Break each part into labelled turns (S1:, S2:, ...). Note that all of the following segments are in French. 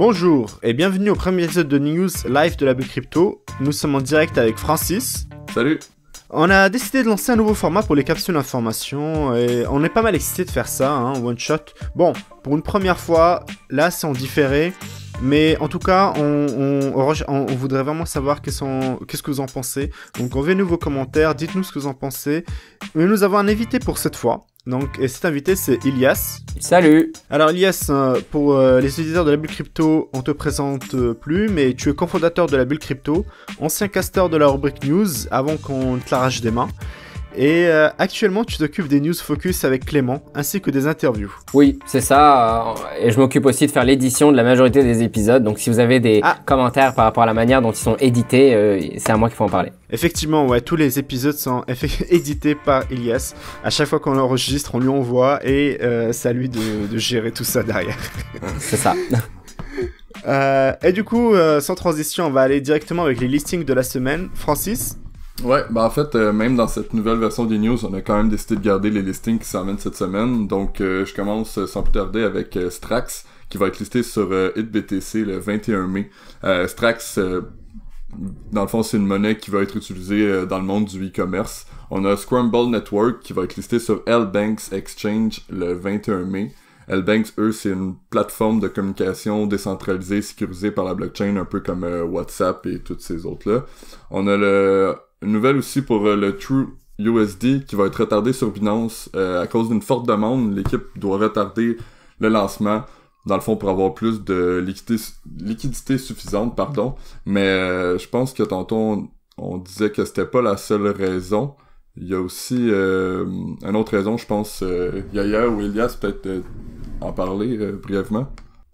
S1: Bonjour et bienvenue au premier épisode de News Live de la Bulle Crypto. Nous sommes en direct avec Francis. Salut. On a décidé de lancer un nouveau format pour les capsules d'information et on est pas mal excité de faire ça, hein, one shot. Bon, pour une première fois, là c'est en différé, mais en tout cas, on, voudrait vraiment savoir qu'est-ce que vous en pensez. Donc envoyez-nous vos commentaires, dites-nous ce que vous en pensez. Mais nous avons un invité pour cette fois. Donc, et cet invité, c'est Ilias. Salut Alors Ilias, euh, pour euh, les utilisateurs de la bulle crypto, on te présente euh, plus, mais tu es cofondateur de la bulle crypto, ancien caster de la rubrique news avant qu'on te l'arrache des mains. Et euh, actuellement, tu t'occupes des news focus avec Clément, ainsi que des interviews.
S2: Oui, c'est ça. Euh, et je m'occupe aussi de faire l'édition de la majorité des épisodes. Donc si vous avez des ah. commentaires par rapport à la manière dont ils sont édités, euh, c'est à moi qu'il faut en parler.
S1: Effectivement, ouais, tous les épisodes sont édités par Elias. À chaque fois qu'on l'enregistre, on lui envoie et ça c'est à lui de, gérer tout ça derrière. Hein, c'est ça. et du coup, sans transition, on va aller directement avec les listings de la semaine. Francis, Ouais, bah en fait, euh,
S3: même dans cette nouvelle version des news, on a quand même décidé de garder les listings qui s'emmènent cette semaine. Donc, euh, je commence euh, sans plus tarder avec Strax, qui va être listé sur HitBTC le 21 mai. Strax, dans le fond, c'est une monnaie qui va être utilisée dans le monde du e-commerce. On a Scramble Network, qui va être listé sur LBanks Exchange le 21 mai. LBanks, eux, c'est une plateforme de communication décentralisée, sécurisée par la blockchain, un peu comme WhatsApp et toutes ces autres-là. On a le une nouvelle aussi pour euh, le True USD qui va être retardé sur Binance euh, à cause d'une forte demande. L'équipe doit retarder le lancement, dans le fond, pour avoir plus de liquidité, suffisante, pardon. Mais euh, je pense que tantôt, on, disait que c'était pas la seule raison. Il y a aussi une autre raison, je pense. Yaya ou Elias, peut-être en parler brièvement.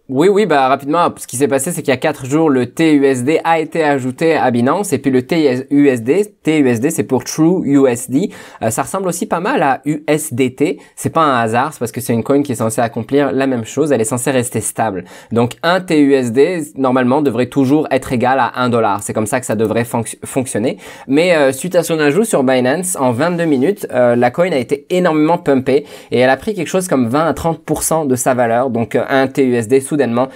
S3: Oui, oui, bah rapidement, ce qui s'est passé, c'est qu'il y a quatre jours, le
S2: TUSD a été ajouté à Binance et puis le TUSD, TUSD, c'est pour True USD. Euh, ça ressemble aussi pas mal à USDT. C'est pas un hasard, c'est parce que c'est une coin qui est censée accomplir la même chose. Elle est censée rester stable. Donc un TUSD normalement devrait toujours être égal à 1 dollar. C'est comme ça que ça devrait fonctionner. Mais euh, suite à son ajout sur Binance, en 22 minutes, euh, la coin a été énormément pumpée et elle a pris quelque chose comme 20 à 30% de sa valeur. Donc un TUSD sous soudainement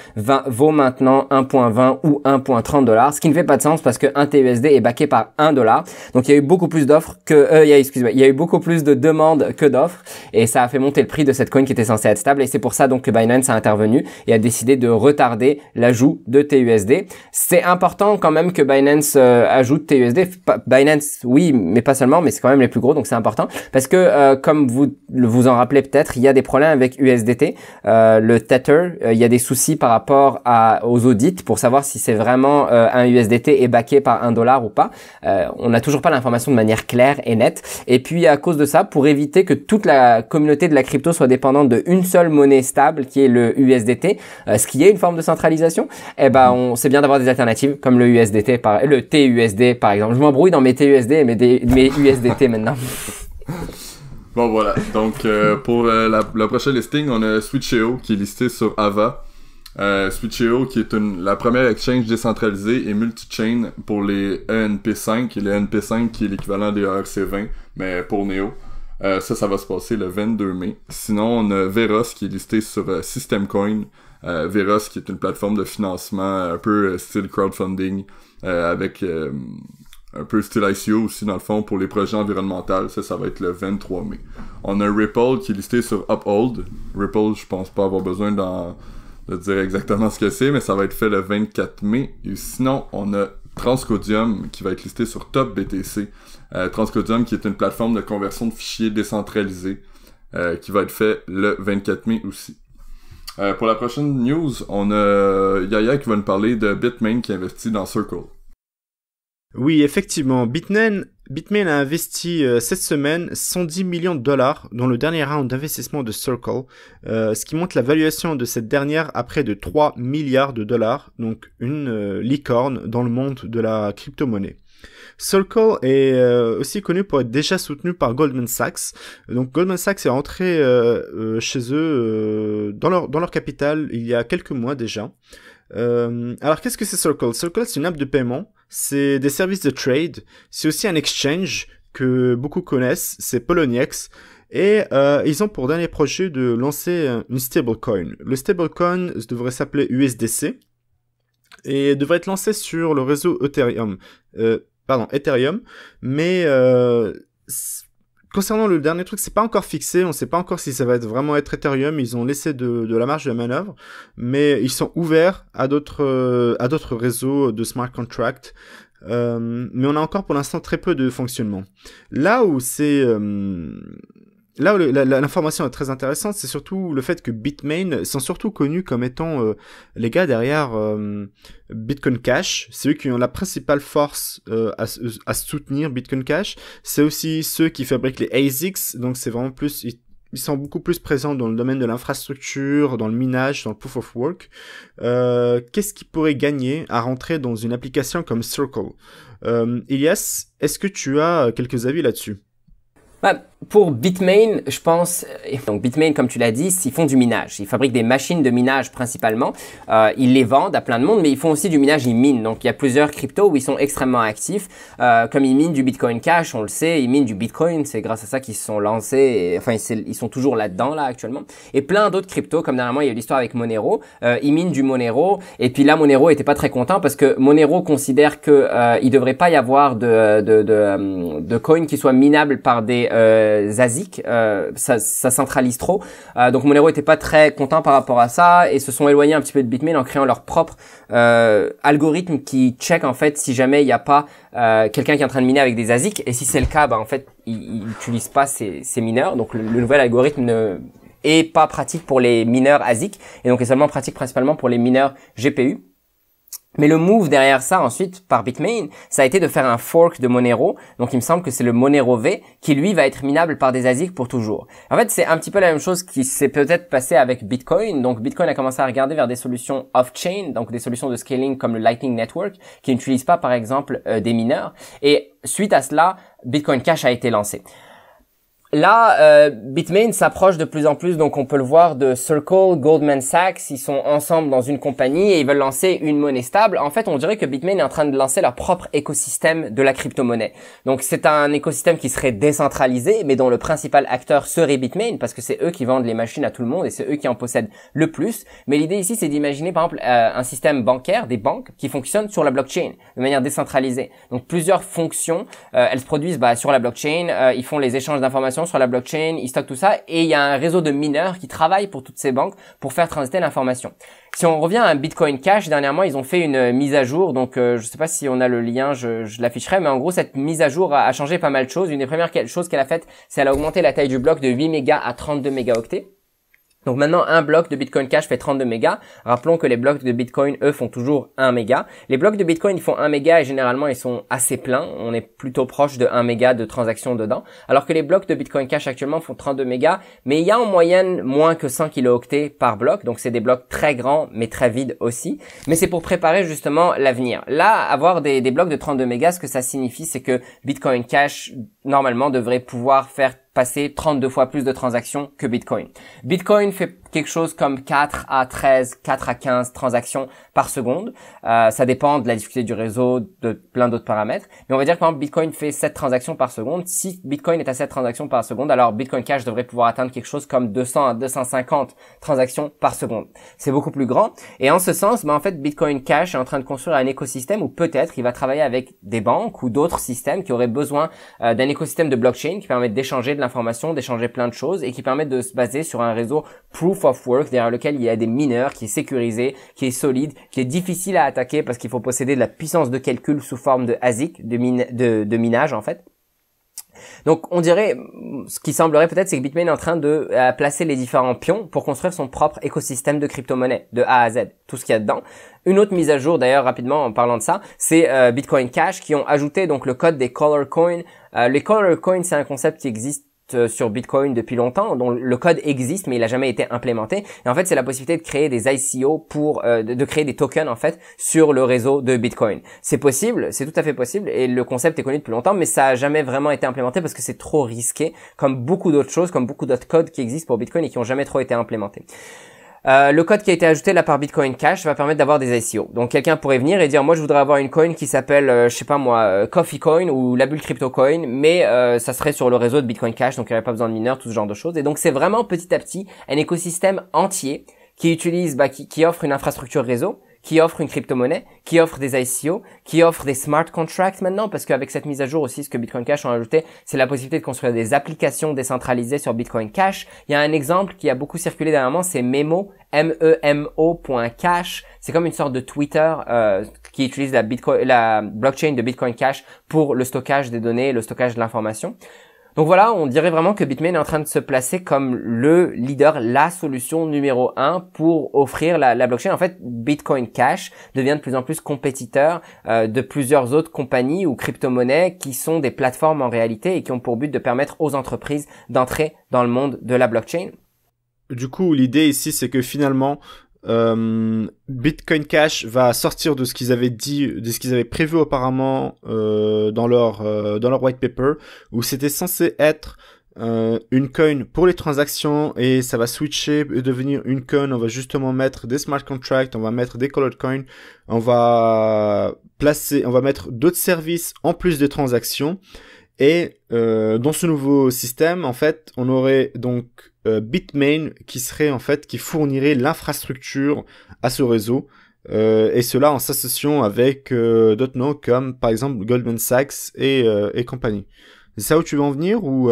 S2: vaut maintenant 1.20 ou 1.30 dollars, ce qui ne fait pas de sens parce que un TUSD est backé par 1 dollar. Donc il y a eu beaucoup plus d'offres que, euh, il y a, excusez-moi, il y a eu beaucoup plus de demandes que d'offres et ça a fait monter le prix de cette coin qui était censée être stable et c'est pour ça donc que Binance a intervenu et a décidé de retarder l'ajout de TUSD. C'est important quand même que Binance euh, ajoute TUSD. Binance, oui, mais pas seulement, mais c'est quand même les plus gros donc c'est important parce que euh, comme vous vous en rappelez peut-être, il y a des problèmes avec USDT, le Tether, il y a des soucis par rapport à, aux audits pour savoir si c'est vraiment euh, un USDT est backé par un dollar ou pas. Euh, on n'a toujours pas l'information de manière claire et nette. Et puis à cause de ça, pour éviter que toute la communauté de la crypto soit dépendante d'une seule monnaie stable qui est le USDT, euh, ce qui est une forme de centralisation, et eh ben on c'est bien d'avoir des alternatives comme le USDT par le TUSD par exemple. Je m'embrouille dans mes TUSD et mes, USDT maintenant.
S3: Bon voilà, donc pour la, le prochain listing, on a Switcheo qui est listé sur Ava. Euh, Switcheo, qui est la première exchange décentralisée et multi-chain pour les ENP5, et les e NP5 qui est l'équivalent des ERC20, mais pour Neo. Euh, ça, ça va se passer le 22 mai. Sinon, on a Veros qui est listé sur euh, Systemcoin. Veros qui est une plateforme de financement un peu style crowdfunding avec un peu style ICO aussi dans le fond pour les projets environnementaux. Ça, ça va être le 23 mai. On a Ripple qui est listé sur Uphold. Ripple, je pense pas avoir besoin dans de dire exactement ce que c'est, mais ça va être fait le 24 mai. Et sinon, on a Transcodium qui va être listé sur Top BTC. Euh, Transcodium qui est une plateforme de conversion de fichiers décentralisés euh, qui va être fait le 24 mai aussi. Euh, pour la prochaine news, on a Yaya qui va nous parler de Bitmain qui investit dans Circle.
S1: Oui, effectivement, Bitmain Bitmain a investi euh, cette semaine 110 millions de dollars dans le dernier round d'investissement de Circle, euh, ce qui montre la valuation de cette dernière à près de 3 milliards de dollars, donc une euh, licorne dans le monde de la crypto-monnaie. Circle est aussi connu pour être déjà soutenu par Goldman Sachs. Donc Goldman Sachs est rentré chez eux dans, leur, dans leur capital il y a quelques mois déjà. alors qu'est-ce que c'est Circle Circle c'est une app de paiement c'est des services de trade, c'est aussi un exchange que beaucoup connaissent, c'est Poloniex. Et euh, ils ont pour dernier projet de lancer une stablecoin. Le stablecoin devrait s'appeler USDC et devrait être lancé sur le réseau Ethereum. Euh, pardon, Ethereum. Mais euh, concernant le dernier truc, c'est pas encore fixé. On sait pas encore si ça va vraiment être Ethereum. Ils ont laissé de, la marge de manœuvre, mais ils sont ouverts à d'autres euh, à d'autres réseaux de smart contract. Euh, mais on a encore pour l'instant très peu de fonctionnement. Là où c'est euh, là l'information est très intéressante, c'est surtout le fait que Bitmain sont surtout connus comme étant euh, les gars derrière euh, Bitcoin Cash. C'est eux qui ont la principale force euh, à, soutenir Bitcoin Cash. C'est aussi ceux qui fabriquent les ASICs, donc c'est vraiment plus ils, ils sont beaucoup plus présents dans le domaine de l'infrastructure, dans le minage, dans le proof of work. Qu'est-ce qu'ils pourraient gagner à rentrer dans une application comme Circle Elias, est-ce que tu as quelques avis là-dessus bah, pour Bitmain, je pense, donc Bitmain, comme tu l'as dit, ils font du
S2: minage. Ils fabriquent des machines de minage principalement. Euh, ils les vendent à plein de monde, mais ils font aussi du minage, ils minent. Donc il y a plusieurs cryptos où ils sont extrêmement actifs. Euh, comme ils minent du Bitcoin Cash, on le sait, ils minent du Bitcoin. C'est grâce à ça qu'ils se sont lancés. enfin, ils sont toujours là-dedans, là, actuellement. Et plein d'autres cryptos, comme dernièrement, il y a eu l'histoire avec Monero. Euh, ils minent du Monero. Et puis là, Monero était pas très content parce que Monero considère que euh, il devrait pas y avoir de, de, de, euh, de, qui soient minables par des euh, Zazik, euh, ça, centralise trop. Euh, donc Monero était pas très content par rapport à ça et se sont éloignés un petit peu de Bitmain en créant leur propre euh, algorithme qui check en fait si jamais il n'y a pas euh, quelqu'un qui est en train de miner avec des Zazik et si c'est le cas, bah en fait ils n'utilisent pas ces, mineurs. Donc le, nouvel algorithme ne est pas pratique pour les mineurs ASIC et donc est seulement pratique principalement pour les mineurs GPU. Mais le move derrière ça ensuite par Bitmain, ça a été de faire un fork de Monero. Donc il me semble que c'est le Monero V qui lui va être minable par des ASIC pour toujours. En fait, c'est un petit peu la même chose qui s'est peut-être passé avec Bitcoin. Donc Bitcoin a commencé à regarder vers des solutions off-chain, donc des solutions de scaling comme le Lightning Network qui n'utilisent pas par exemple euh, des mineurs. Et suite à cela, Bitcoin Cash a été lancé. Là, euh, Bitmain s'approche de plus en plus, donc on peut le voir, de Circle, Goldman Sachs. Ils sont ensemble dans une compagnie et ils veulent lancer une monnaie stable. En fait, on dirait que Bitmain est en train de lancer leur propre écosystème de la crypto-monnaie. Donc c'est un écosystème qui serait décentralisé, mais dont le principal acteur serait Bitmain, parce que c'est eux qui vendent les machines à tout le monde et c'est eux qui en possèdent le plus. Mais l'idée ici, c'est d'imaginer par exemple euh, un système bancaire, des banques, qui fonctionnent sur la blockchain, de manière décentralisée. Donc plusieurs fonctions, euh, elles se produisent bah, sur la blockchain, ils font les échanges d'informations sur la blockchain, ils stockent tout ça, et il y a un réseau de mineurs qui travaillent pour toutes ces banques pour faire transiter l'information. Si on revient à Bitcoin Cash, dernièrement, ils ont fait une euh, mise à jour, donc euh, je ne sais pas si on a le lien, je, l'afficherai, mais en gros, cette mise à jour a, changé pas mal de choses. Une des premières choses qu'elle a faites, c'est qu'elle a augmenté la taille du bloc de 8 mégas à 32 mégaoctets. Donc maintenant, un bloc de Bitcoin Cash fait 32 mégas. Rappelons que les blocs de Bitcoin, eux, font toujours 1 méga. Les blocs de Bitcoin, ils font 1 méga et généralement, ils sont assez pleins. On est plutôt proche de 1 méga de transactions dedans. Alors que les blocs de Bitcoin Cash actuellement font 32 mégas. Mais il y a en moyenne moins que 100 kilooctets par bloc. Donc c'est des blocs très grands, mais très vides aussi. Mais c'est pour préparer justement l'avenir. Là, avoir des, des blocs de 32 mégas, ce que ça signifie, c'est que Bitcoin Cash, normalement, devrait pouvoir faire passer 32 fois plus de transactions que Bitcoin. Bitcoin fait quelque chose comme 4 à 13, 4 à 15 transactions par seconde. Euh, ça dépend de la difficulté du réseau, de plein d'autres paramètres. Mais on va dire que par Bitcoin fait 7 transactions par seconde. Si Bitcoin est à 7 transactions par seconde, alors Bitcoin Cash devrait pouvoir atteindre quelque chose comme 200 à 250 transactions par seconde. C'est beaucoup plus grand. Et en ce sens, bah, en fait, Bitcoin Cash est en train de construire un écosystème où peut-être il va travailler avec des banques ou d'autres systèmes qui auraient besoin euh, d'un écosystème de blockchain qui permet d'échanger de l'information, d'échanger plein de choses et qui permet de se baser sur un réseau proof of work derrière lequel il y a des mineurs, qui est sécurisé, qui est solide, qui est difficile à attaquer parce qu'il faut posséder de la puissance de calcul sous forme de ASIC, de, de, minage en fait. Donc on dirait, ce qui semblerait peut-être, c'est que Bitmain est en train de euh, placer les différents pions pour construire son propre écosystème de crypto-monnaie, de A à Z, tout ce qu'il y a dedans. Une autre mise à jour d'ailleurs rapidement en parlant de ça, c'est euh, Bitcoin Cash qui ont ajouté donc le code des color coins. Euh, les color coins c'est un concept qui existe euh, sur Bitcoin depuis longtemps, dont le code existe mais il n'a jamais été implémenté. Et en fait, c'est la possibilité de créer des ICO pour euh, de, de, créer des tokens en fait sur le réseau de Bitcoin. C'est possible, c'est tout à fait possible et le concept est connu depuis longtemps, mais ça a jamais vraiment été implémenté parce que c'est trop risqué, comme beaucoup d'autres choses, comme beaucoup d'autres codes qui existent pour Bitcoin et qui ont jamais trop été implémentés. Euh, le code qui a été ajouté là par Bitcoin Cash va permettre d'avoir des ICO. Donc quelqu'un pourrait venir et dire moi je voudrais avoir une coin qui s'appelle euh, je sais pas moi euh, Coffee Coin ou la bulle crypto coin, mais ça serait sur le réseau de Bitcoin Cash donc il n'y aurait pas besoin de mineurs, tout ce genre de choses. Et donc c'est vraiment petit à petit un écosystème entier qui utilise bah, qui, qui offre une infrastructure réseau qui offre une crypto-monnaie, qui offre des ICO, qui offre des smart contracts maintenant, parce qu'avec cette mise à jour aussi, ce que Bitcoin Cash a ajouté, c'est la possibilité de construire des applications décentralisées sur Bitcoin Cash. Il y a un exemple qui a beaucoup circulé dernièrement, c'est Memo, memo.cash. C'est comme une sorte de Twitter euh, qui utilise la, la blockchain de Bitcoin Cash pour le stockage des données, le stockage de l'information. Donc voilà, on dirait vraiment que Bitmain est en train de se placer comme le leader, la solution numéro un pour offrir la, blockchain. En fait, Bitcoin Cash devient de plus en plus compétiteur euh, de plusieurs autres compagnies ou crypto-monnaies qui sont des plateformes en réalité et qui ont pour but de permettre aux entreprises d'entrer dans le monde de la blockchain.
S1: Du coup, l'idée ici, c'est que finalement, euh, Bitcoin Cash va sortir de ce qu'ils avaient dit, de ce qu'ils avaient prévu apparemment euh, dans leur euh, dans leur white paper, où c'était censé être une coin pour les transactions et ça va switcher et devenir une coin. On va justement mettre des smart contracts, on va mettre des colored coins, on va placer, on va mettre d'autres services en plus des transactions. Et dans ce nouveau système, en fait, on aurait donc euh, Bitmain qui serait en fait qui fournirait l'infrastructure à ce réseau euh, et cela en s'associant avec euh, d'autres noms comme par exemple Goldman Sachs et, et compagnie. C'est ça où tu veux en venir ou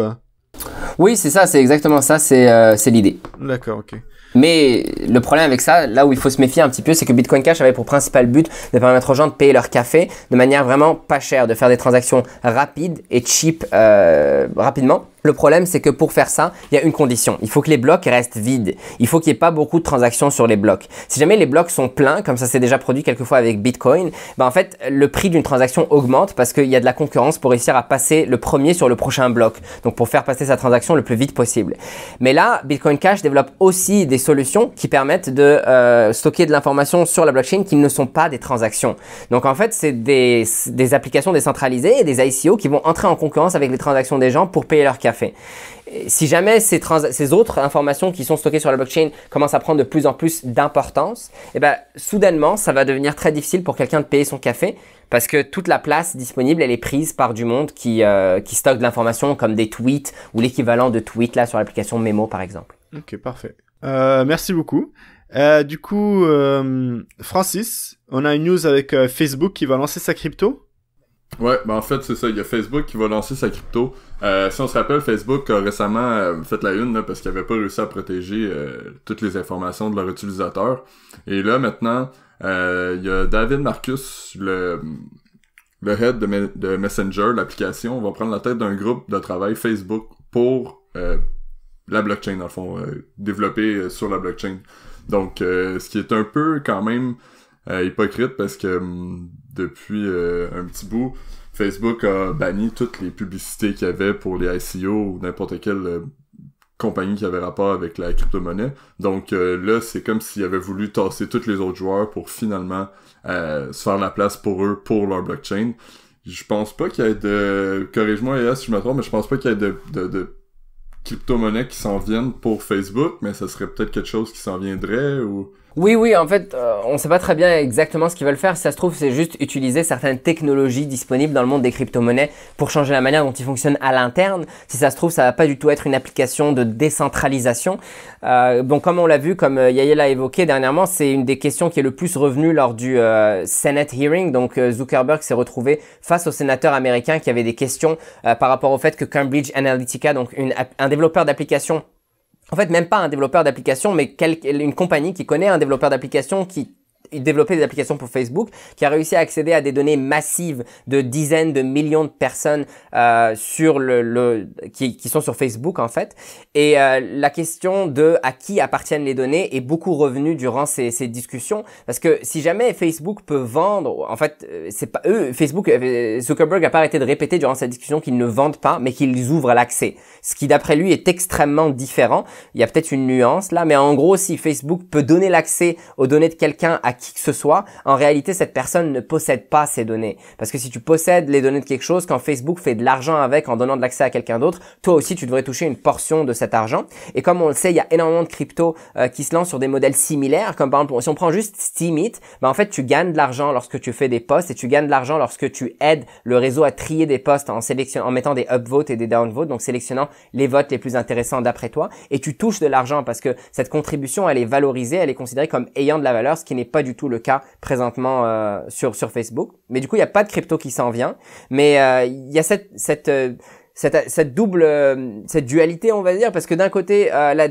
S2: Oui, c'est ça, c'est exactement ça, c'est l'idée. D'accord, ok. Mais le problème avec ça, là où il faut se méfier un petit peu, c'est que Bitcoin Cash avait pour principal but de permettre aux gens de payer leur café de manière vraiment pas chère, de faire des transactions rapides et cheap rapidement. Le problème, c'est que pour faire ça, il y a une condition. Il faut que les blocs restent vides. Il faut qu'il n'y ait pas beaucoup de transactions sur les blocs. Si jamais les blocs sont pleins, comme ça s'est déjà produit quelquefois avec Bitcoin, ben en fait, le prix d'une transaction augmente parce qu'il y a de la concurrence pour réussir à passer le premier sur le prochain bloc. Donc pour faire passer sa transaction le plus vite possible. Mais là, Bitcoin Cash développe aussi des solutions qui permettent de euh, stocker de l'information sur la blockchain qui ne sont pas des transactions. Donc en fait, c'est des, applications décentralisées et des ICO qui vont entrer en concurrence avec les transactions des gens pour payer leur cash café. si jamais ces, ces, autres informations qui sont stockées sur la blockchain commencent à prendre de plus en plus d'importance, eh ben, soudainement, ça va devenir très difficile pour quelqu'un de payer son café parce que toute la place disponible, elle est prise par du monde qui, euh, stocke de l'information comme des tweets ou l'équivalent de tweets là sur l'application Memo par exemple.
S1: Ok, parfait. Euh, merci beaucoup. Euh, du coup, Francis, on a une news avec Facebook qui va lancer sa crypto.
S3: Ouais, ben en fait, c'est ça. Il y a Facebook qui va lancer sa crypto. Euh, si on se rappelle, Facebook a récemment euh, fait la une parce qu'il n'avait pas réussi à protéger euh, toutes les informations de leurs utilisateurs. Et là, maintenant, il y a David Marcus, le, le head de, Messenger, l'application, va prendre la tête d'un groupe de travail Facebook pour la blockchain, dans le fond, développer sur la blockchain. Donc, ce qui est un peu quand même euh, hypocrite parce que hum, depuis euh, un petit bout, Facebook a banni toutes les publicités qu'il y avait pour les ICO ou n'importe quelle euh, compagnie qui avait rapport avec la crypto-monnaie. Donc là, c'est comme s'il avait voulu tasser tous les autres joueurs pour finalement se faire la place pour eux, pour leur blockchain. Je pense pas qu'il y ait de... Corrige-moi, si je me mais je pense pas qu'il y ait de, de crypto monnaie qui s'en viennent pour Facebook, mais ça serait peut-être quelque chose qui s'en viendrait ou... Oui, oui, en fait, euh, on ne sait pas très bien exactement ce qu'ils veulent faire. Si ça se trouve, c'est juste
S2: utiliser certaines technologies disponibles dans le monde des crypto-monnaies pour changer la manière dont ils fonctionnent à l'interne. Si ça se trouve, ça va pas du tout être une application de décentralisation. Euh, bon, comme on l'a vu, comme euh, Yael a évoqué dernièrement, c'est une des questions qui est le plus revenue lors du euh, Senate hearing. Donc, Zuckerberg s'est retrouvé face aux sénateurs américains qui avaient des questions par rapport au fait que Cambridge Analytica, donc un développeur d'applications en fait, même pas un développeur d'application, mais une compagnie qui connaît un développeur d'application qui développé des applications pour Facebook, qui a réussi à accéder à des données massives de dizaines de millions de personnes euh, sur le, qui, sont sur Facebook en fait. Et euh, la question de à qui appartiennent les données est beaucoup revenue durant ces, ces discussions, parce que si jamais Facebook peut vendre, en fait, euh, c'est pas eux, Facebook, Zuckerberg a pas arrêté de répéter durant cette discussion qu'ils ne vendent pas, mais qu'ils ouvrent l'accès, ce qui d'après lui est extrêmement différent. Il y a peut-être une nuance là, mais en gros, si Facebook peut donner l'accès aux données de quelqu'un à qui que ce soit, en réalité, cette personne ne possède pas ces données. Parce que si tu possèdes les données de quelque chose, quand Facebook fait de l'argent avec en donnant de l'accès à quelqu'un d'autre, toi aussi, tu devrais toucher une portion de cet argent. Et comme on le sait, il y a énormément de crypto euh, qui se lancent sur des modèles similaires. Comme par exemple, si on prend juste Steemit, bah, en fait, tu gagnes de l'argent lorsque tu fais des posts et tu gagnes de l'argent lorsque tu aides le réseau à trier des posts en sélectionnant, en mettant des upvotes et des downvotes, donc sélectionnant les votes les plus intéressants d'après toi. Et tu touches de l'argent parce que cette contribution, elle est valorisée, elle est considérée comme ayant de la valeur, ce qui n'est pas du du tout le cas présentement euh, sur sur Facebook. Mais du coup, il n'y a pas de crypto qui s'en vient. Mais euh, il y a cette cette euh, cette, double, cette dualité, on va dire, parce que d'un côté,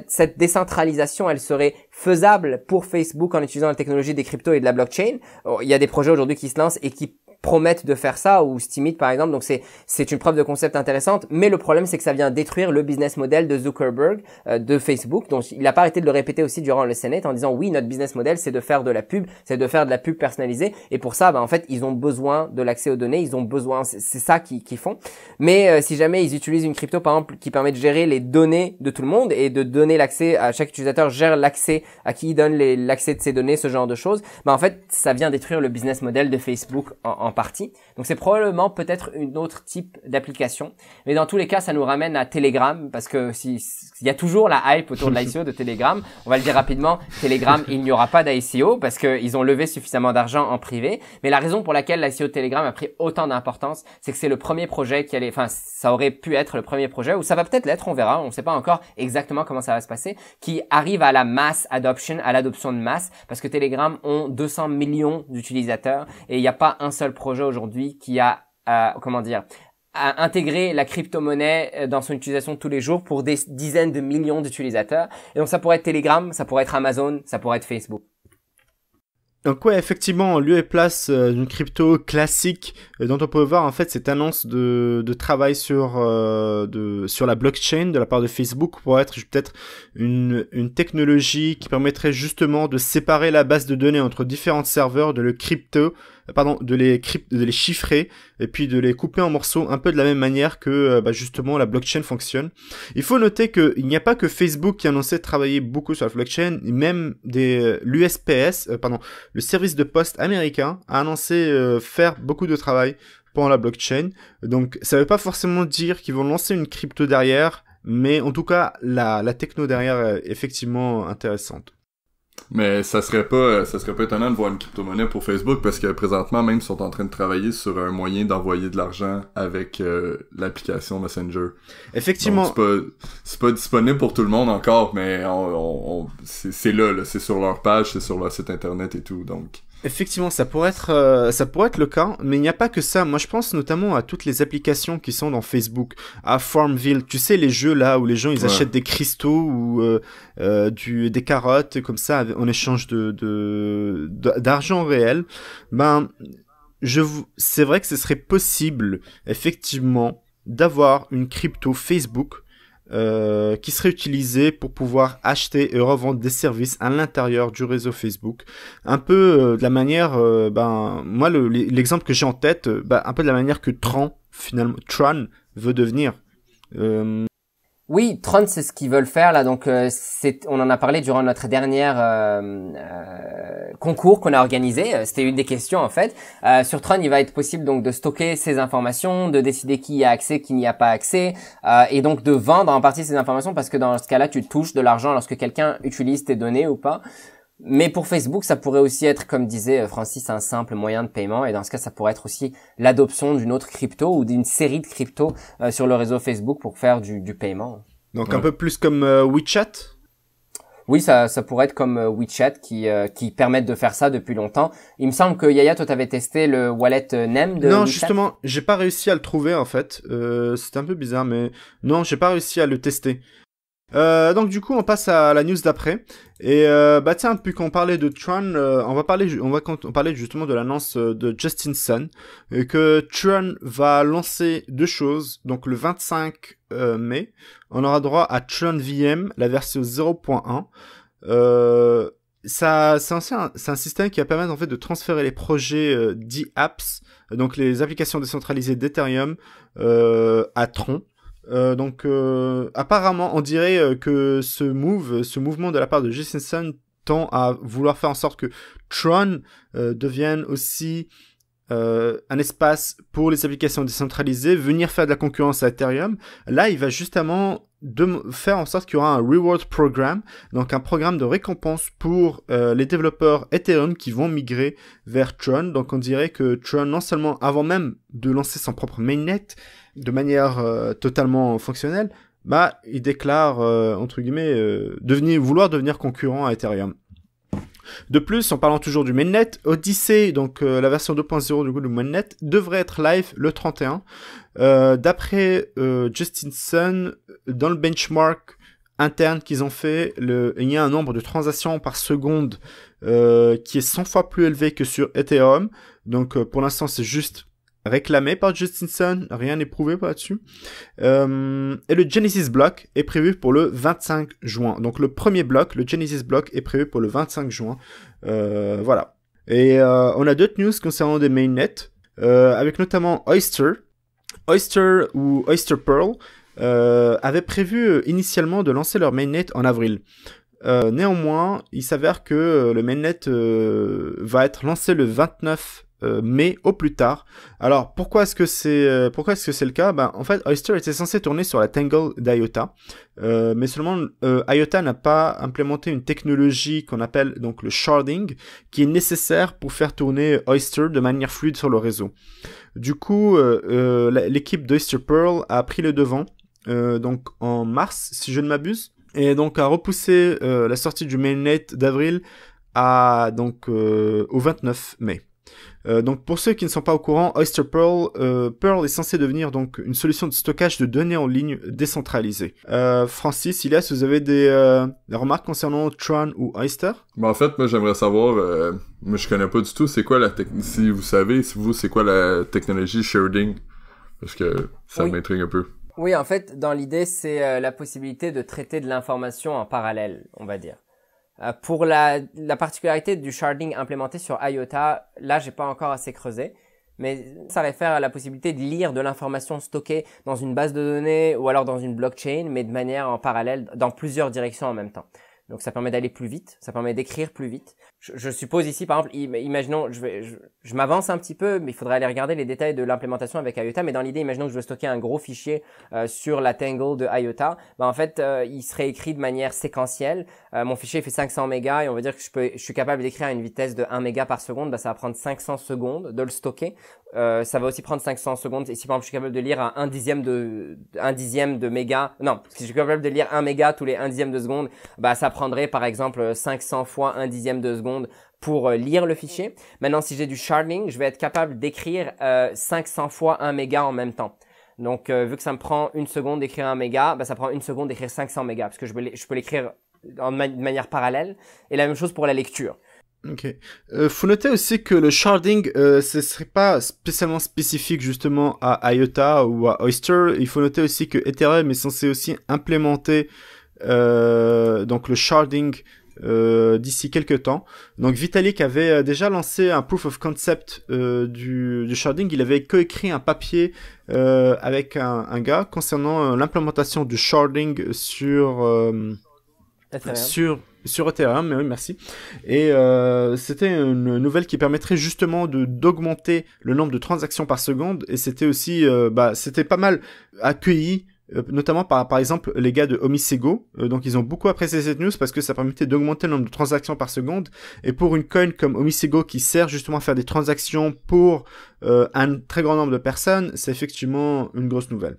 S2: cette décentralisation, elle serait faisable pour Facebook en utilisant la technologie des cryptos et de la blockchain. Oh, il y a des projets aujourd'hui qui se lancent et qui promettent de faire ça ou Steemit par exemple. Donc c'est c'est une preuve de concept intéressante, mais le problème c'est que ça vient détruire le business model de Zuckerberg euh, de Facebook. Donc il n'a pas arrêté de le répéter aussi durant le sénat en disant oui notre business model c'est de faire de la pub, c'est de faire de la pub personnalisée et pour ça bah, en fait ils ont besoin de l'accès aux données, ils ont besoin c'est ça qu'ils font. Mais euh, si jamais ils utilisent une crypto par exemple qui permet de gérer les données de tout le monde et de donner l'accès à chaque utilisateur gère l'accès à qui il donne l'accès de ses données, ce genre de choses, bah en fait ça vient détruire le business model de Facebook en partie. Donc c'est probablement peut-être une autre type d'application. Mais dans tous les cas, ça nous ramène à Telegram parce que s'il y a toujours la hype autour de l'ICO de Telegram, on va le dire rapidement, Telegram, il n'y aura pas d'ICO parce qu'ils ont levé suffisamment d'argent en privé. Mais la raison pour laquelle l'ICO de Telegram a pris autant d'importance, c'est que c'est le premier projet qui allait, enfin, ça aurait pu être le premier projet ou ça va peut-être l'être, on verra, on ne sait pas encore exactement comment ça va se passer, qui arrive à la mass adoption, à l'adoption de masse parce que Telegram ont 200 millions d'utilisateurs et il n'y a pas un seul projet aujourd'hui qui a, intégré comment dire, la crypto-monnaie euh, dans son utilisation tous les jours pour des dizaines de millions d'utilisateurs. Et donc ça pourrait être Telegram, ça pourrait être Amazon, ça pourrait être Facebook.
S1: Donc ouais, effectivement, lieu et place euh, d'une crypto classique euh, dont on peut voir en fait cette annonce de, travail sur sur la blockchain de la part de Facebook pourrait être peut-être une, une technologie qui permettrait justement de séparer la base de données entre différents serveurs de le crypto euh, pardon, de les crypt, de les chiffrer et puis de les couper en morceaux un peu de la même manière que euh, bah, justement la blockchain fonctionne. Il faut noter qu'il n'y a pas que Facebook qui a annonçait travailler beaucoup sur la blockchain, même des euh, l'USPS, pardon, le service de poste américain a annoncé faire beaucoup de travail pendant la blockchain. Donc ça ne veut pas forcément dire qu'ils vont lancer une crypto derrière, mais en tout cas la, la techno derrière est effectivement intéressante.
S3: Mais ça serait pas euh, ça serait pas étonnant de voir une crypto-monnaie pour Facebook parce que présentement même ils sont en train de travailler sur un moyen d'envoyer de l'argent avec euh, l'application Messenger. Effectivement. C'est pas, pas disponible pour tout le monde encore, mais on, c'est là, là c'est sur leur page, c'est sur leur site internet et tout, donc.
S1: Effectivement, ça pourrait être, euh, ça pourrait être le cas, mais il n'y a pas que ça. Moi, je pense notamment à toutes les applications qui sont dans Facebook, à Farmville. Tu sais, les jeux là où les gens ils achètent des cristaux ou euh, euh, du, des carottes comme ça en échange de d'argent réel. Ben, je c'est vrai que ce serait possible, effectivement, d'avoir une crypto Facebook euh, qui serait utilisé pour pouvoir acheter et revendre des services à l'intérieur du réseau Facebook. Un peu euh, de la manière, euh, ben, moi l'exemple que j'ai en tête, ben, un peu de la manière que Tran, finalement, Tran veut devenir.
S2: Oui, Tron, c'est ce qu'ils veulent faire là. Donc, euh, on en a parlé durant notre dernière euh, euh, concours qu'on a organisé. C'était une des questions en fait. sur Tron, il va être possible donc de stocker ces informations, de décider qui y a accès, qui n'y a pas accès, et donc de vendre en partie ces informations parce que dans ce cas-là, tu touches de l'argent lorsque quelqu'un utilise tes données ou pas. Mais pour Facebook, ça pourrait aussi être, comme disait euh, Francis, un simple moyen de paiement. Et dans ce cas, ça pourrait être aussi l'adoption d'une autre crypto ou d'une série de cryptos euh, sur le réseau Facebook pour faire du, du paiement. Donc un peu plus comme euh, WeChat oui, ça, ça pourrait être comme WeChat qui, qui permettent de faire ça depuis longtemps. Il me semble que Yaya, toi, t'avais testé le wallet NEM de Non, justement,
S1: j'ai pas réussi à le trouver en fait. Euh, C'était un peu bizarre, mais non, j'ai pas réussi à le tester. Euh, donc du coup, on passe à la news d'après. Et euh, bah tiens, depuis qu'on parlait de Tron, euh, on va parler, on va on justement de l'annonce euh, de Justin Sun et euh, que Tron va lancer deux choses. Donc le 25 mai, on aura droit à Tron VM, la version 0.1. ça, c'est un, un, système qui va permettre en fait de transférer les projets d'e-apps, donc les applications décentralisées d'Ethereum, à Tron. Euh, donc euh, apparemment, on dirait euh, que ce mouvement de la part de Jason tend à vouloir faire en sorte que Tron devienne aussi un espace pour les applications décentralisées, venir faire de la concurrence à Ethereum. Là, il va justement faire en sorte qu'il y aura un reward program, donc un programme de récompense pour les développeurs Ethereum qui vont migrer vers Tron. Donc on dirait que Tron, non seulement avant même de lancer son propre mainnet, de manière euh, totalement fonctionnelle, bah, il déclare, euh, entre guillemets, euh, devenir, vouloir devenir concurrent à Ethereum. De plus, en parlant toujours du mainnet, Odyssey, donc la version 2.0 du du mainnet, devrait être live le 31. D'après Justin Justinson, dans le benchmark interne qu'ils ont fait, il y a un nombre de transactions par seconde qui est 100 fois plus élevé que sur Ethereum. Donc pour l'instant, c'est juste réclamé par Justinson, rien n'est prouvé là-dessus. Euh, et le Genesis Block est prévu pour le 25 juin. Donc le premier bloc, le Genesis Block, est prévu pour le 25 juin. Euh, voilà. Et euh, on a d'autres news concernant des mainnets, avec notamment Oyster, Oyster ou Oyster Pearl, avaient prévu initialement de lancer leur mainnet en avril. néanmoins, il s'avère que le mainnet va être lancé le 29 euh, mais mai au plus tard. Alors pourquoi est-ce que c'est euh, pourquoi est-ce que c'est le cas ben, en fait Oyster était censé tourner sur la Tangle d'IOTA, euh, mais seulement IOTA n'a pas implémenté une technologie qu'on appelle donc le sharding, qui est nécessaire pour faire tourner Oyster de manière fluide sur le réseau. Du coup, l'équipe d'Oyster Pearl a pris le devant. donc en mars, si je ne m'abuse, et donc a repoussé la sortie du mainnet d'avril à donc au 29 mai. Euh, donc pour ceux qui ne sont pas au courant, Oyster Pearl, euh, Pearl est censé devenir donc une solution de stockage de données en ligne décentralisée. Euh, Francis, si vous avez euh, des, remarques concernant Tron ou Oyster
S3: ben, En fait, moi j'aimerais savoir, mais je connais pas du tout, c'est quoi la si vous savez, si vous, c'est quoi la technologie sharding Parce que ça m'intrigue un peu.
S2: Oui, en fait, dans l'idée, c'est la possibilité de traiter de l'information en parallèle, on va dire. Euh, pour la, particularité du sharding implémenté sur IOTA, là, j'ai pas encore assez creusé. Mais ça réfère à la possibilité de lire de l'information stockée dans une base de données ou alors dans une blockchain, mais de manière en parallèle dans plusieurs directions en même temps. Donc ça permet d'aller plus vite, ça permet d'écrire plus vite. Je, je, suppose ici, par exemple, imaginons, je, vais, je, m'avance un petit peu, mais il faudrait aller regarder les détails de l'implémentation avec IOTA. Mais dans l'idée, imaginons que je veux stocker un gros fichier euh, sur la Tangle de IOTA. Ben, en fait, euh, il serait écrit de manière séquentielle. Euh, mon fichier fait 500 mégas et on va dire que je, peux, je suis capable d'écrire à une vitesse de 1 méga par seconde. Ben, ça va prendre 500 secondes de le stocker. ça va aussi prendre 500 secondes. Et si par exemple je suis capable de lire à 1 dixième de, 1 dixième de méga, non, si je suis capable de lire 1 méga tous les 1 dixième de seconde, bah ça prend prendrait par exemple 500 fois un dixième de seconde pour euh, lire le fichier. Maintenant, si j'ai du sharding, je vais être capable d'écrire 500 euh, fois un méga en même temps. Donc, euh, vu que ça me prend une seconde d'écrire un méga, bah, ça prend une seconde d'écrire 500 méga, parce que je, peux l'écrire de manière parallèle. Et la même chose pour la lecture.
S1: Ok. faut noter aussi que le sharding, ce serait pas spécialement spécifique justement à IOTA ou à Oyster. Il faut noter aussi que Ethereum est censé aussi implémenter euh, donc le sharding euh, d'ici quelques temps. Donc Vitalik avait euh, déjà lancé un proof of concept euh, du, sharding. Il avait coécrit un papier avec un, gars concernant l'implémentation du sharding sur sur sur Ethereum, mais oui, merci. Et c'était une nouvelle qui permettrait justement de d'augmenter le nombre de transactions par seconde. Et c'était aussi, bah, c'était pas mal accueilli euh, notamment par, par exemple les gars de Omisego. Euh, donc ils ont beaucoup apprécié cette news parce que ça permettait d'augmenter le nombre de transactions par seconde. Et pour une coin comme Omisego qui sert justement à faire des transactions pour euh, un très grand nombre de personnes, c'est effectivement une grosse nouvelle.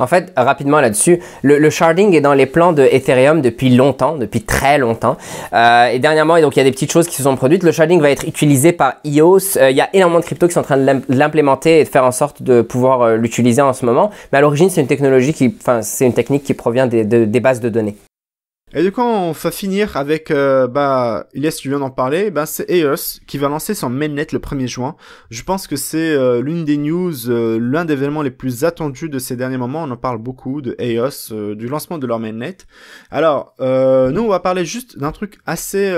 S2: En fait, rapidement là-dessus, le, sharding est dans les plans de Ethereum depuis longtemps, depuis très longtemps. Euh, et dernièrement, donc il y a des petites choses qui se sont produites. Le sharding va être utilisé par EOS. Euh, il y a énormément de cryptos qui sont en train de l'implémenter et de faire en sorte de pouvoir euh, l'utiliser en ce moment. Mais à l'origine, c'est une technologie qui, enfin, c'est une technique qui provient des bases de données.
S1: Et du coup, on va finir avec, euh, bah, Ilias, tu viens d'en parler, bah, c'est EOS qui va lancer son mainnet le 1er juin. Je pense que c'est euh, l'une des news, euh, l'un des événements les plus attendus de ces derniers moments. On en parle beaucoup de EOS, euh, du lancement de leur mainnet. Alors, nous, on va parler juste d'un truc assez...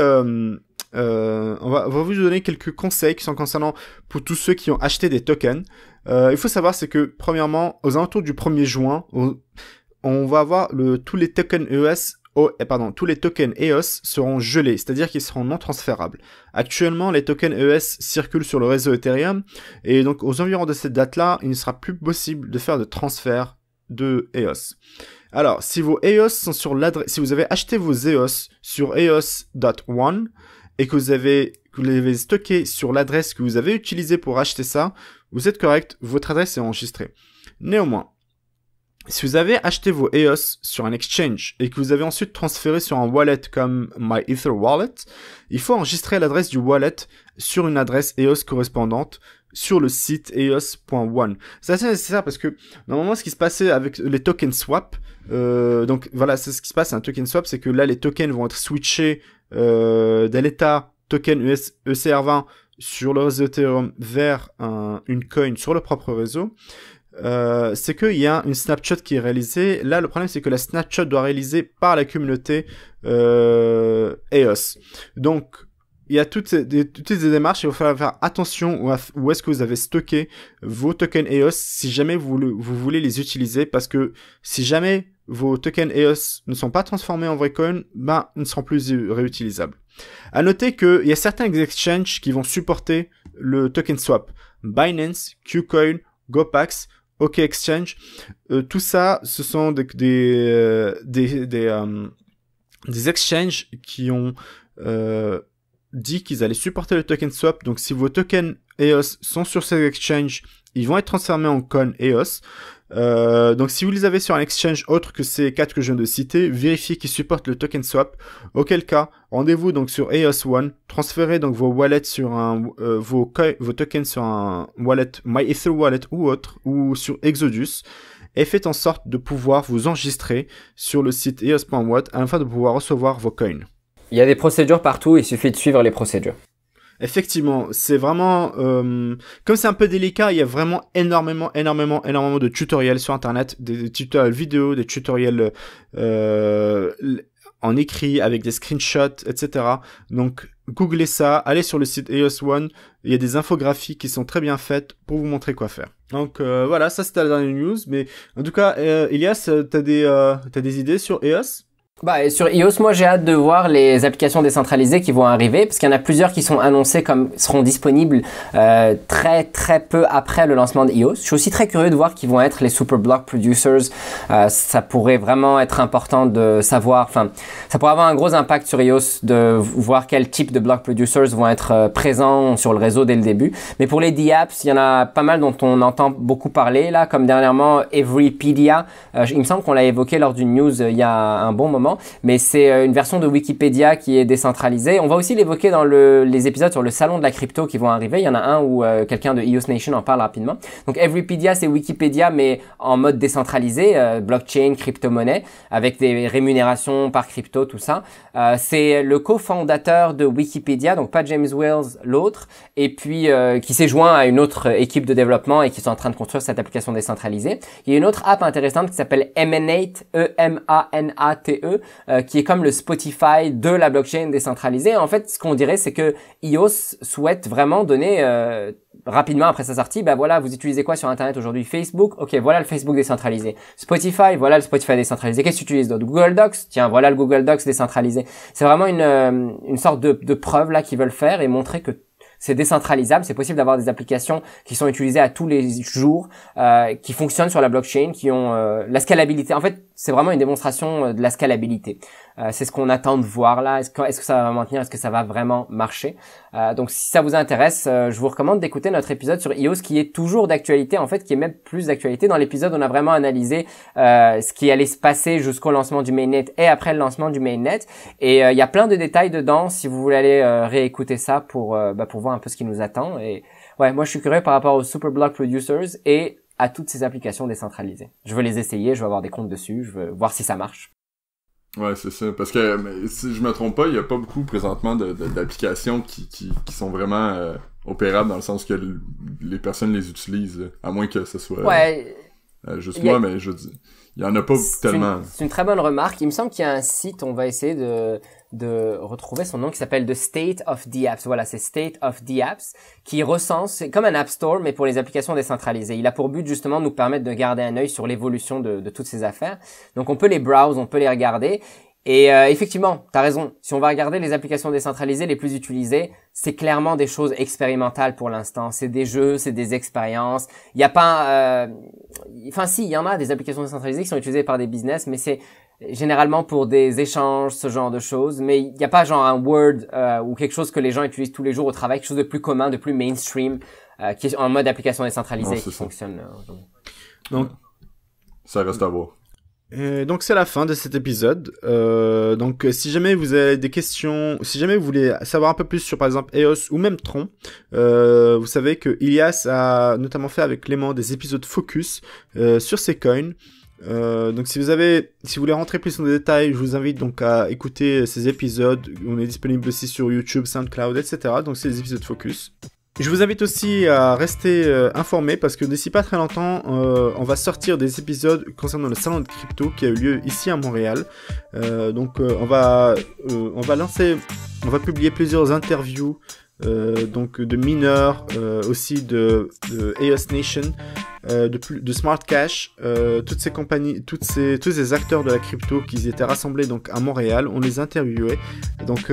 S1: Euh, on, va, vous donner quelques conseils qui sont concernant pour tous ceux qui ont acheté des tokens. Euh, il faut savoir c'est que premièrement, aux alentours du 1er juin, on, on va avoir le, tous les tokens EOS oh, pardon, tous les tokens EOS seront gelés, c'est-à-dire qu'ils seront non transférables. Actuellement, les tokens EOS circulent sur le réseau Ethereum, et donc aux environs de cette date-là, il ne sera plus possible de faire de transfert de EOS. Alors, si vos EOS sont sur l'adresse, si vous avez acheté vos EOS sur EOS.one et que vous avez que vous stocké sur l'adresse que vous avez utilisée pour acheter ça, vous êtes correct, votre adresse est enregistrée. Néanmoins, si vous avez acheté vos EOS sur un exchange et que vous avez ensuite transféré sur un wallet comme My Ether Wallet, il faut enregistrer l'adresse du wallet sur une adresse EOS correspondante sur le site EOS.one. C'est assez nécessaire parce que normalement ce qui se passait avec les tokens swap, euh, donc voilà, c'est ce qui se passe un token swap, c'est que là les tokens vont être switchés euh, de l'état token US, e ECR20 sur le réseau Ethereum vers une coin sur le propre réseau. Euh, c'est qu'il y a une snapshot qui est réalisée. Là, le problème, c'est que la snapshot doit être réalisée par la communauté EOS. Euh, e Donc, il y a toutes ces, toutes démarches, il va falloir faire attention où, est-ce que vous avez stocké vos tokens EOS si jamais vous, voulez les utiliser, parce que si jamais vos tokens EOS ne sont pas transformés en vrai coin, ben, ils ne seront plus réutilisables. À noter qu'il y a certains exchanges qui vont supporter le token swap. Binance, Qcoin, Gopax OK Exchange. Euh, tout ça, ce sont des des euh, des, euh, des, exchanges qui ont dit qu'ils allaient supporter le token swap. Donc si vos tokens EOS sont sur ces exchanges, ils vont être transformés en con EOS. Euh, donc si vous les avez sur un exchange autre que ces quatre que je viens de citer, vérifiez qu'ils supportent le token swap. Auquel cas, rendez-vous donc sur EOS One, transférez donc vos wallets sur un euh, vos, vos tokens sur un wallet MyEtherWallet wallet ou autre ou sur Exodus et faites en sorte de pouvoir vous enregistrer sur le site EOS.watt afin de pouvoir recevoir vos coins. Il y a des procédures partout, il suffit de suivre les procédures. Effectivement, c'est vraiment euh, comme c'est un peu délicat, il y a vraiment énormément, énormément, énormément de tutoriels sur Internet, des, tutoriels vidéo, des tutoriels euh, en écrit avec des screenshots, etc. Donc googlez ça, allez sur le site EOS One, il y a des infographies qui sont très bien faites pour vous montrer quoi faire. Donc euh, voilà, ça c'était la dernière news, mais en tout cas, Elias, t'as des, t'as des idées sur EOS bah,
S2: sur EOS, moi j'ai hâte de voir les applications décentralisées qui vont arriver, parce qu'il y en a plusieurs qui sont annoncées comme seront disponibles euh, très très peu après le lancement d'iOS. Je suis aussi très curieux de voir qui vont être les Super Block Producers. Euh, ça pourrait vraiment être important de savoir, enfin, ça pourrait avoir un gros impact sur EOS de voir quel type de Block Producers vont être euh, présents sur le réseau dès le début. Mais pour les apps, il y en a pas mal dont on entend beaucoup parler là, comme dernièrement Everypedia. il me semble qu'on l'a évoqué lors d'une news il y a un bon moment mais c'est euh, une version de Wikipédia qui est décentralisée. On va aussi l'évoquer dans le, les épisodes sur le salon de la crypto qui vont arriver. Il y en a un où euh, quelqu'un de EOS Nation en parle rapidement. Donc Everypedia, c'est Wikipédia, mais en mode décentralisé, euh, blockchain, crypto-monnaie, avec des rémunérations par crypto, tout ça. Euh, c'est le cofondateur de Wikipédia, donc pas James Wells, l'autre, et puis qui s'est joint à une autre équipe de développement et qui sont en train de construire cette application décentralisée. Il y a une autre app intéressante qui s'appelle Emanate, E-M-A-N-A-T-E, euh, qui est comme le Spotify de la blockchain décentralisée. En fait, ce qu'on dirait, c'est que iOS souhaite vraiment donner euh, rapidement après sa sortie, ben voilà, vous utilisez quoi sur Internet aujourd'hui Facebook, ok, voilà le Facebook décentralisé. Spotify, voilà le Spotify décentralisé. Qu'est-ce que tu utilises d'autre Google Docs, tiens, voilà le Google Docs décentralisé. C'est vraiment une, euh, une sorte de, de preuve là qu'ils veulent faire et montrer que c'est décentralisable, c'est possible d'avoir des applications qui sont utilisées à tous les jours, euh, qui fonctionnent sur la blockchain, qui ont euh, la scalabilité. En fait, c'est vraiment une démonstration euh, de la scalabilité. Euh, c'est ce qu'on attend de voir là. Est-ce que, est que, ça va maintenir Est-ce que ça va vraiment marcher Donc, si ça vous intéresse, je vous recommande d'écouter notre épisode sur iOS qui est toujours d'actualité, en fait, qui est même plus d'actualité. Dans l'épisode, on a vraiment analysé ce qui allait se passer jusqu'au lancement du mainnet et après le lancement du mainnet. Et il y a plein de détails dedans si vous voulez aller réécouter ça pour, bah, pour voir un peu ce qui nous attend. Et ouais, moi je suis curieux par rapport aux Superblock Producers et à toutes ces applications décentralisées.
S3: Je veux les essayer, je veux avoir des comptes dessus, je veux voir si ça marche. Ouais, c'est ça. Parce que si je me trompe pas, il n'y a pas beaucoup présentement d'applications qui, qui, sont vraiment euh, opérables dans le sens que les personnes les utilisent, à moins que ce soit ouais, euh, euh, juste moi, mais je dis. Il y en a pas tellement. C'est
S2: une, une très bonne remarque. Il me semble qu'il y a un site, on va essayer de de retrouver son nom qui s'appelle The State of the Apps. Voilà, c'est State of the Apps qui recense, c'est comme un App Store, mais pour les applications décentralisées. Il a pour but justement de nous permettre de garder un œil sur l'évolution de, de toutes ces affaires. Donc on peut les browse, on peut les regarder. Et euh, effectivement, tu as raison. Si on va regarder les applications décentralisées les plus utilisées, c'est clairement des choses expérimentales pour l'instant. C'est des jeux, c'est des expériences. Il n'y a pas... Euh... Enfin si, il y en a des applications décentralisées qui sont utilisées par des business, mais c'est généralement pour des échanges, ce genre de choses. Mais il n'y a pas genre un Word euh, ou quelque chose que les gens utilisent tous les jours au travail, quelque chose de plus commun, de plus mainstream, euh, qui est en mode application décentralisée
S3: qui fonctionne euh, Donc... Ça reste à voir
S1: donc c'est la fin de cet épisode. Euh, donc si jamais vous avez des questions, si jamais vous voulez savoir un peu plus sur par exemple EOS ou même Tron, euh, vous savez que Ilias a notamment fait avec Clément des épisodes focus euh, sur ces coins. donc si vous avez, si vous voulez rentrer plus dans les détails, je vous invite donc à écouter ces épisodes. On est disponible aussi sur YouTube, SoundCloud, etc. Donc c'est des épisodes focus. Je vous invite aussi à rester euh, informé parce que d'ici pas très longtemps, euh, on va sortir des épisodes concernant le salon de crypto qui a eu lieu ici à Montréal. Euh, donc on va, on va lancer, on va publier plusieurs interviews euh, donc de Miner, euh, aussi de, de, Nation, euh, de, de, Smart Cash, toutes ces compagnies, toutes ces, tous ces acteurs de la crypto qui étaient rassemblés donc à Montréal, on les interviewait. Donc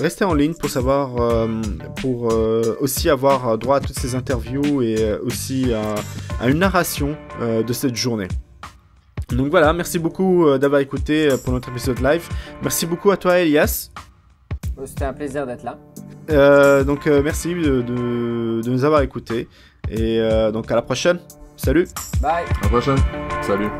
S1: restez en ligne pour savoir, pour aussi avoir droit à toutes ces interviews et aussi à, à, une narration de cette journée. Donc voilà, merci beaucoup d'avoir écouté pour notre épisode live. Merci beaucoup à toi Elias. C'était un plaisir d'être là. Euh, donc euh, merci de, nous avoir écoutés. Et euh, donc à la prochaine. Salut. Bye. À la prochaine. Salut.